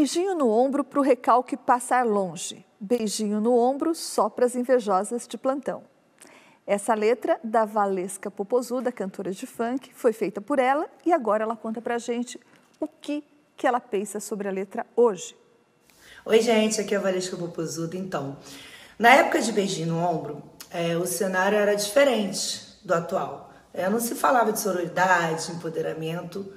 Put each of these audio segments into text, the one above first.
Beijinho no ombro para o recalque passar longe. Beijinho no ombro só para as invejosas de plantão. Essa letra da Valesca Popozuda, cantora de funk, foi feita por ela e agora ela conta para a gente o que, que ela pensa sobre a letra hoje. Oi, gente, aqui é a Valesca Popozuda. Então, na época de Beijinho no Ombro, é, o cenário era diferente do atual. É, não se falava de sororidade, empoderamento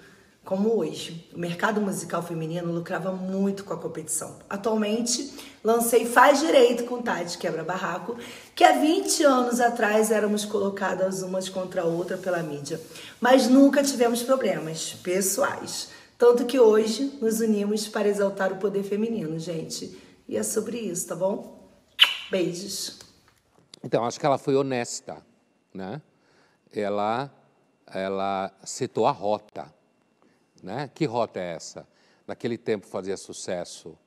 como hoje. O mercado musical feminino lucrava muito com a competição. Atualmente, lancei Faz Direito com Tati Quebra Barraco, que há 20 anos atrás éramos colocadas umas contra a outra pela mídia, mas nunca tivemos problemas pessoais. Tanto que hoje nos unimos para exaltar o poder feminino, gente. E é sobre isso, tá bom? Beijos. Então, acho que ela foi honesta, né? Ela ela setou a rota né? Que rota é essa? Naquele tempo fazia sucesso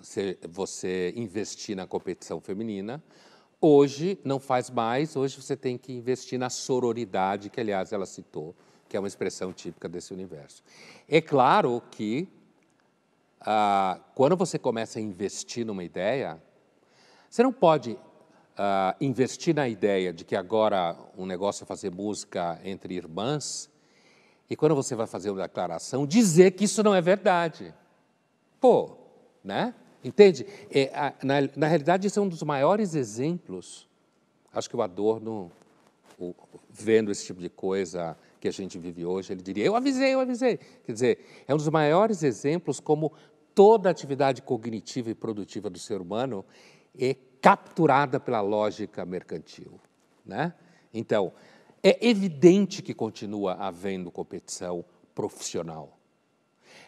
você, você investir na competição feminina, hoje não faz mais, hoje você tem que investir na sororidade, que aliás ela citou, que é uma expressão típica desse universo. É claro que ah, quando você começa a investir numa ideia, você não pode ah, investir na ideia de que agora um negócio é fazer música entre irmãs e quando você vai fazer uma declaração, dizer que isso não é verdade. Pô, né? Entende? É, a, na, na realidade, isso é um dos maiores exemplos. Acho que o Adorno, o, vendo esse tipo de coisa que a gente vive hoje, ele diria: Eu avisei, eu avisei. Quer dizer, é um dos maiores exemplos como toda atividade cognitiva e produtiva do ser humano é capturada pela lógica mercantil. Né? Então, é evidente que continua havendo competição profissional.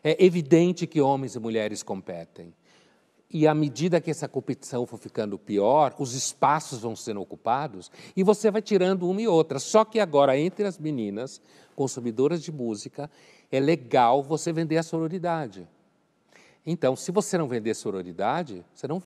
É evidente que homens e mulheres competem. E à medida que essa competição for ficando pior, os espaços vão sendo ocupados e você vai tirando uma e outra. Só que agora, entre as meninas consumidoras de música, é legal você vender a sororidade. Então, se você não vender sororidade, você não